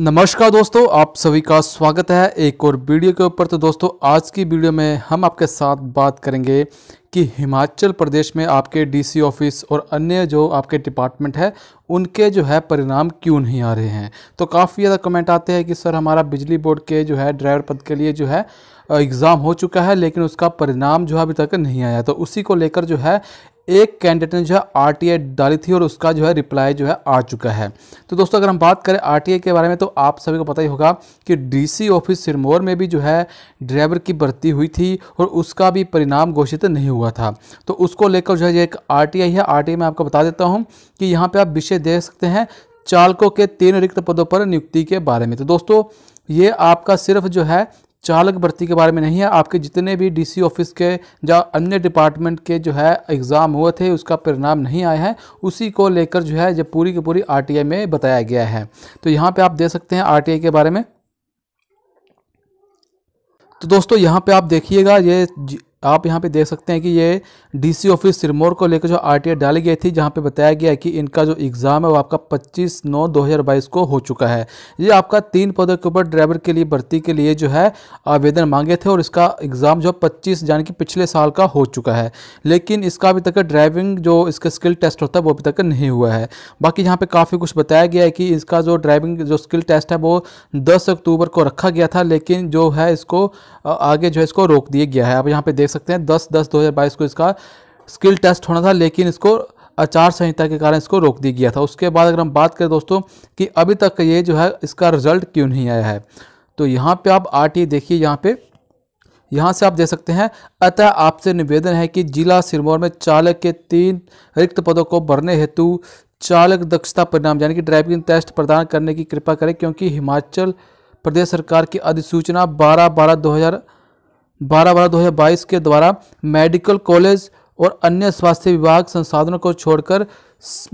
नमस्कार दोस्तों आप सभी का स्वागत है एक और वीडियो के ऊपर तो दोस्तों आज की वीडियो में हम आपके साथ बात करेंगे कि हिमाचल प्रदेश में आपके डीसी ऑफिस और अन्य जो आपके डिपार्टमेंट है उनके जो है परिणाम क्यों नहीं आ रहे हैं तो काफ़ी ज़्यादा कमेंट आते हैं कि सर हमारा बिजली बोर्ड के जो है ड्राइवर पद के लिए जो है एग्ज़ाम हो चुका है लेकिन उसका परिणाम जो है अभी तक नहीं आया तो उसी को लेकर जो है एक कैंडिडेट ने जो है आर डाली थी और उसका जो है रिप्लाई जो है आ चुका है तो दोस्तों अगर हम बात करें आर के बारे में तो आप सभी को पता ही होगा कि डीसी ऑफिस सिरमौर में भी जो है ड्राइवर की भर्ती हुई थी और उसका भी परिणाम घोषित नहीं हुआ था तो उसको लेकर जो है ये एक आर है आर में आपको बता देता हूँ कि यहाँ पर आप विषय दे सकते हैं चालकों के तीन रिक्त पदों पर नियुक्ति के बारे में तो दोस्तों ये आपका सिर्फ जो है चालक भर्ती के बारे में नहीं है आपके जितने भी डीसी ऑफिस के या अन्य डिपार्टमेंट के जो है एग्ज़ाम हुए थे उसका परिणाम नहीं आया है उसी को लेकर जो है ये पूरी की पूरी आरटीआई में बताया गया है तो यहाँ पे आप दे सकते हैं आरटीआई के बारे में तो दोस्तों यहाँ पे आप देखिएगा ये आप यहाँ पे देख सकते हैं कि ये डीसी ऑफिस सिरमौर को लेकर जो आरटीआई डाली गई थी जहाँ पे बताया गया कि इनका जो एग्ज़ाम है वो आपका 25 नौ 2022 को हो चुका है ये आपका तीन पदों के ऊपर ड्राइवर के लिए भर्ती के लिए जो है आवेदन मांगे थे और इसका एग्ज़ाम जो 25 पच्चीस यानी कि पिछले साल का हो चुका है लेकिन इसका अभी तक ड्राइविंग जो इसका स्किल टेस्ट होता है वो अभी तक नहीं हुआ है बाकी यहाँ पर काफ़ी कुछ बताया गया है कि इसका जो ड्राइविंग जो स्किल टेस्ट है वो दस अक्टूबर को रखा गया था लेकिन जो है इसको आगे जो है इसको रोक दिया गया है अब यहाँ पर देख देख सकते हैं दस दस दो को इसका स्किल टेस्ट होना था लेकिन इसको आचार संहिता के कारण इसको रोक दिया गया था उसके बाद अगर हम बात करें दोस्तों कि अभी तक ये जो है इसका रिजल्ट क्यों नहीं आया है तो यहाँ पे आप आर देखिए यहाँ पे यहाँ से आप दे सकते हैं अतः आपसे निवेदन है कि जिला सिरमौर में चालक के तीन रिक्त पदों को भरने हेतु चालक दक्षता परिणाम यानी कि ड्राइविंग टेस्ट प्रदान करने की कृपा करें क्योंकि हिमाचल प्रदेश सरकार की अधिसूचना बारह बारह दो बारह बारह दो हज़ार बाईस के द्वारा मेडिकल कॉलेज और अन्य स्वास्थ्य विभाग संसाधनों को छोड़कर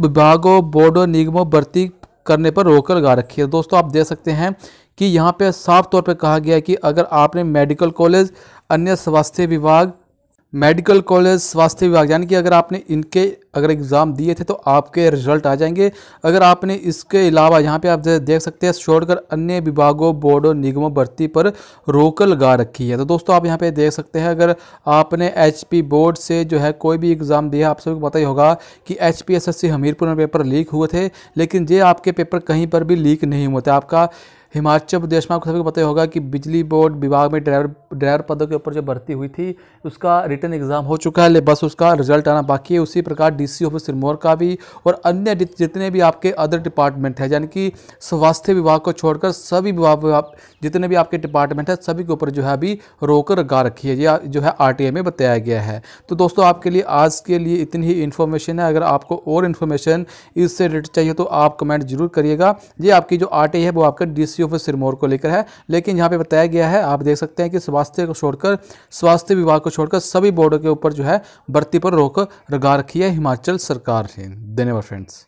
विभागों बोर्डों निगमों भर्ती करने पर रोक लगा रखी है दोस्तों आप देख सकते हैं कि यहाँ पे साफ तौर पे कहा गया है कि अगर आपने मेडिकल कॉलेज अन्य स्वास्थ्य विभाग मेडिकल कॉलेज स्वास्थ्य विभाग यानी कि अगर आपने इनके अगर एग्ज़ाम दिए थे तो आपके रिजल्ट आ जाएंगे अगर आपने इसके अलावा यहाँ पे आप देख सकते हैं छोड़कर अन्य विभागों बोर्डों निगमों भर्ती पर रोक लगा रखी है तो दोस्तों आप यहाँ पे देख सकते हैं अगर आपने एच बोर्ड से जो है कोई भी एग्ज़ाम दिया आप सबको पता ही होगा कि एच पी हमीरपुर में पेपर लीक हुए थे लेकिन ये आपके पेपर कहीं पर भी लीक नहीं हुए थे आपका हिमाचल प्रदेश में आपको सभी को पता होगा कि बिजली बोर्ड विभाग में ड्राइवर ड्राइवर पदों के ऊपर जो भर्ती हुई थी उसका रिटर्न एग्ज़ाम हो चुका है ले बस उसका रिजल्ट आना बाकी है उसी प्रकार डी डीसी ऑफिस सिरमौर का भी और अन्य जितने भी आपके अदर डिपार्टमेंट है यानी कि स्वास्थ्य विभाग को छोड़कर सभी विभाग जितने भी आपके डिपार्टमेंट हैं सभी के ऊपर जो है अभी रोक लगा रखी है या जो है आर में बताया गया है तो दोस्तों आपके लिए आज के लिए इतनी ही इन्फॉर्मेशन है अगर आपको और इन्फॉर्मेशन इससे रिलेटेड चाहिए तो आप कमेंट जरूर करिएगा ये आपकी जो आर है वो आपका डी ऑफिस सिरमौर को लेकर है लेकिन यहाँ पर बताया गया है आप देख सकते हैं कि स्वास्थ्य को छोड़कर स्वास्थ्य विभाग को छोड़कर सभी बोर्डों के ऊपर जो है भर्ती पर रोक लगा रखी है हिमाचल हिमाचल सरकार है धन्यवाद फ्रेंड्स